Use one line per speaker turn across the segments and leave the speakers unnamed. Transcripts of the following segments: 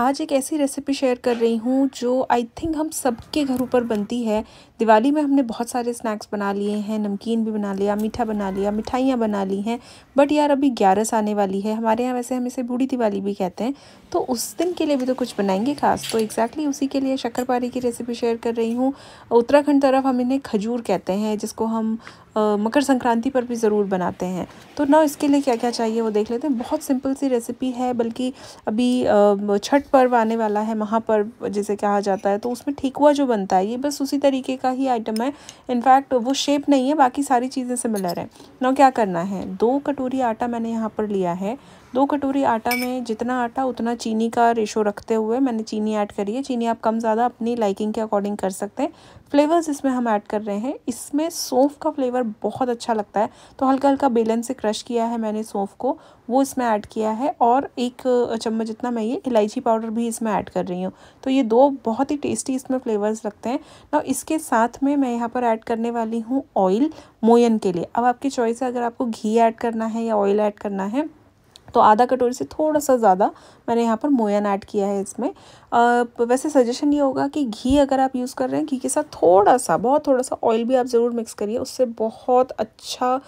आज एक ऐसी रेसिपी शेयर कर रही हूँ जो आई थिंक हम सबके घरों पर बनती है दिवाली में हमने बहुत सारे स्नैक्स बना लिए हैं नमकीन भी बना लिया मीठा बना लिया मिठाइयाँ बना ली हैं बट यार अभी ग्यारस आने वाली है हमारे यहाँ वैसे हम इसे बूढ़ी दिवाली भी कहते हैं तो उस दिन के लिए भी तो कुछ बनाएंगे खास तो exactly उसी के लिए शक्कर की रेसिपी शेयर कर रही हूँ उत्तराखंड तरफ हम इन्हें खजूर कहते हैं जिसको हम मकर संक्रांति पर भी ज़रूर बनाते हैं तो ना इसके लिए क्या क्या चाहिए वो देख लेते हैं बहुत सिंपल सी रेसिपी है बल्कि अभी छठ पर्व आने वाला है महापर्व जिसे कहा जाता है तो उसमें ठेकुआ जो बनता है ये बस उसी तरीके का ही आइटम है इनफैक्ट वो शेप नहीं है बाकी सारी चीज़ें सिमिलर हैं ना क्या करना है दो कटोरी आटा मैंने यहाँ पर लिया है दो कटोरी आटा में जितना आटा उतना चीनी का रेशो रखते हुए मैंने चीनी ऐड करी है चीनी आप कम ज़्यादा अपनी लाइकिंग के अकॉर्डिंग कर सकते हैं फ्लेवर्स इसमें हम ऐड कर रहे हैं इसमें सौंफ का फ्लेवर बहुत अच्छा लगता है तो हल्का हल्का बेलन से क्रश किया है मैंने सौंफ को वो इसमें ऐड किया है और एक चम्मच जितना मैं ये इलायची पाउडर भी इसमें ऐड कर रही हूँ तो ये दो बहुत ही टेस्टी इसमें फ्लेवर्स लगते हैं ना इसके साथ में मैं यहाँ पर ऐड करने वाली हूँ ऑयल मोयन के लिए अब आपकी चॉइस है अगर आपको घी ऐड करना है या ऑयल ऐड करना है तो आधा कटोरी से थोड़ा सा ज़्यादा मैंने यहाँ पर मोयन ऐड किया है इसमें आ, वैसे सजेशन ये होगा कि घी अगर आप यूज़ कर रहे हैं घी के साथ थोड़ा सा बहुत थोड़ा सा ऑयल भी आप ज़रूर मिक्स करिए उससे बहुत अच्छा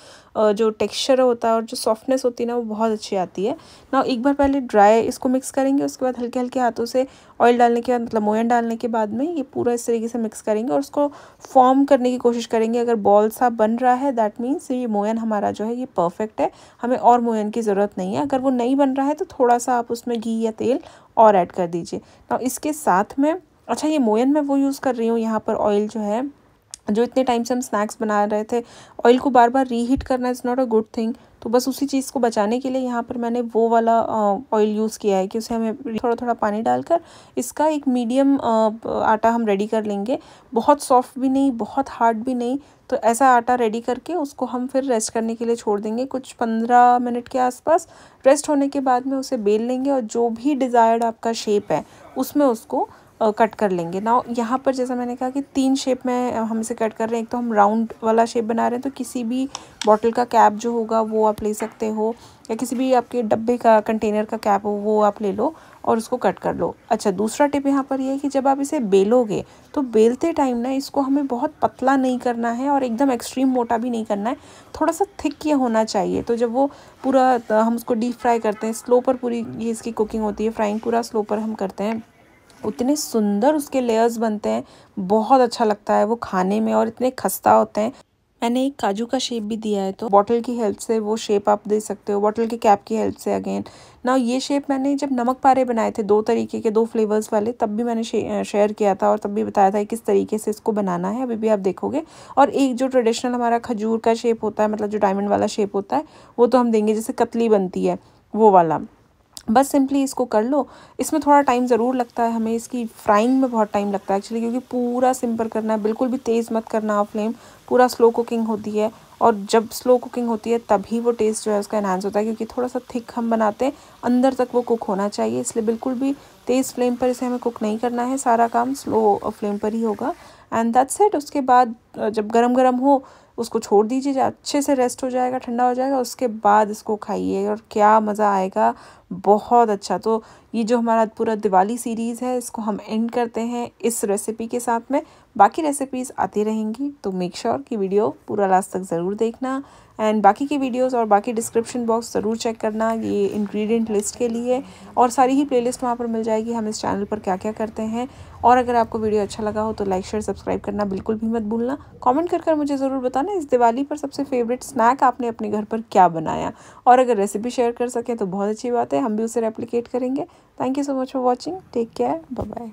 जो टेक्सचर होता है और जो सॉफ्टनेस होती है ना वो बहुत अच्छी आती है ना एक बार पहले ड्राई इसको मिक्स करेंगे उसके बाद हल्के हल्के हाथों से ऑयल डालने के बाद मतलब मोयन डालने के बाद में ये पूरा इस तरीके से मिक्स करेंगे और उसको फॉर्म करने की कोशिश करेंगे अगर बॉल सा बन रहा है दैट मीन्स ये मोयन हमारा जो है ये परफेक्ट है हमें और मोयन की ज़रूरत नहीं है अगर वो नहीं बन रहा है तो थोड़ा सा आप उसमें घी या तेल और ऐड कर दीजिए और इसके साथ में अच्छा ये मोयन में वो यूज़ कर रही हूँ यहाँ पर ऑयल जो है जो इतने टाइम से हम स्नैक्स बना रहे थे ऑयल को बार बार रीहीट करना is not a good thing तो बस उसी चीज़ को बचाने के लिए यहाँ पर मैंने वो वाला ऑयल यूज़ किया है कि उसे हमें थोड़ा थोड़ा पानी डालकर इसका एक मीडियम आटा हम रेडी कर लेंगे बहुत सॉफ्ट भी नहीं बहुत हार्ड भी नहीं तो ऐसा आटा रेडी करके उसको हम फिर रेस्ट करने के लिए छोड़ देंगे कुछ पंद्रह मिनट के आसपास रेस्ट होने के बाद में उसे बेल लेंगे और जो भी डिज़ायर्ड आपका शेप है उसमें उसको कट कर लेंगे ना यहाँ पर जैसा मैंने कहा कि तीन शेप में हम इसे कट कर रहे हैं एक तो हम राउंड वाला शेप बना रहे हैं तो किसी भी बॉटल का कैप जो होगा वो आप ले सकते हो या किसी भी आपके डब्बे का कंटेनर का कैप हो वो आप ले लो और उसको कट कर लो अच्छा दूसरा टिप यहाँ पर यह है कि जब आप इसे बेलोगे तो बेलते टाइम ना इसको हमें बहुत पतला नहीं करना है और एकदम एक्सट्रीम मोटा भी नहीं करना है थोड़ा सा थिक ये होना चाहिए तो जब वो पूरा हम उसको डीप फ्राई करते हैं स्लो पर पूरी ये इसकी कुकिंग होती है फ्राइंग पूरा स्लो पर हम करते हैं उतने सुंदर उसके लेयर्स बनते हैं बहुत अच्छा लगता है वो खाने में और इतने खस्ता होते हैं मैंने एक काजू का शेप भी दिया है तो बॉटल की हेल्प से वो शेप आप दे सकते हो बॉटल के कैप की हेल्प से अगेन ना ये शेप मैंने जब नमक पारे बनाए थे दो तरीके के दो फ्लेवर्स वाले तब भी मैंने शेयर किया था और तब भी बताया था किस तरीके से इसको बनाना है अभी भी आप देखोगे और एक जो ट्रेडिशनल हमारा खजूर का शेप होता है मतलब जो डायमंड वाला शेप होता है वो तो हम देंगे जैसे कतली बनती है वो वाला बस सिंपली इसको कर लो इसमें थोड़ा टाइम ज़रूर लगता है हमें इसकी फ्राइंग में बहुत टाइम लगता है एक्चुअली क्योंकि पूरा सिंपल करना है बिल्कुल भी तेज़ मत करना आप फ्लेम पूरा स्लो कुकिंग होती है और जब स्लो कुकिंग होती है तभी वो टेस्ट जो है उसका इन्हांस होता है क्योंकि थोड़ा सा थिक हम बनाते हैं अंदर तक वो कुक होना चाहिए इसलिए बिल्कुल भी तेज़ फ्लेम पर इसे हमें कुक नहीं करना है सारा काम स्लो फ्लेम पर ही होगा एंड दैट्स सेट उसके बाद जब गरम गरम हो उसको छोड़ दीजिए अच्छे से रेस्ट हो जाएगा ठंडा हो जाएगा उसके बाद इसको खाइए और क्या मज़ा आएगा बहुत अच्छा तो ये जो हमारा पूरा दिवाली सीरीज़ है इसको हम एंड करते हैं इस रेसिपी के साथ में बाकी रेसिपीज़ आती रहेंगी तो मेक श्योर sure कि वीडियो पूरा लास्ट तक ज़रूर देखना एंड बाकी की वीडियोस और बाकी डिस्क्रिप्शन बॉक्स ज़रूर चेक करना ये इंग्रेडिएंट लिस्ट के लिए और सारी ही प्लेलिस्ट वहाँ पर मिल जाएगी हम इस चैनल पर क्या क्या करते हैं और अगर आपको वीडियो अच्छा लगा हो तो लाइक शेयर सब्सक्राइब करना बिल्कुल भी मत भूलना कमेंट कर कर मुझे ज़रूर बताना इस दिवाली पर सबसे फेवरेट स्नैक आपने अपने घर पर क्या बनाया और अगर रेसिपी शेयर कर सकें तो बहुत अच्छी बात है हम भी उसे रेप्लीकेट करेंगे Thank you so much for watching. Take care. Bye bye.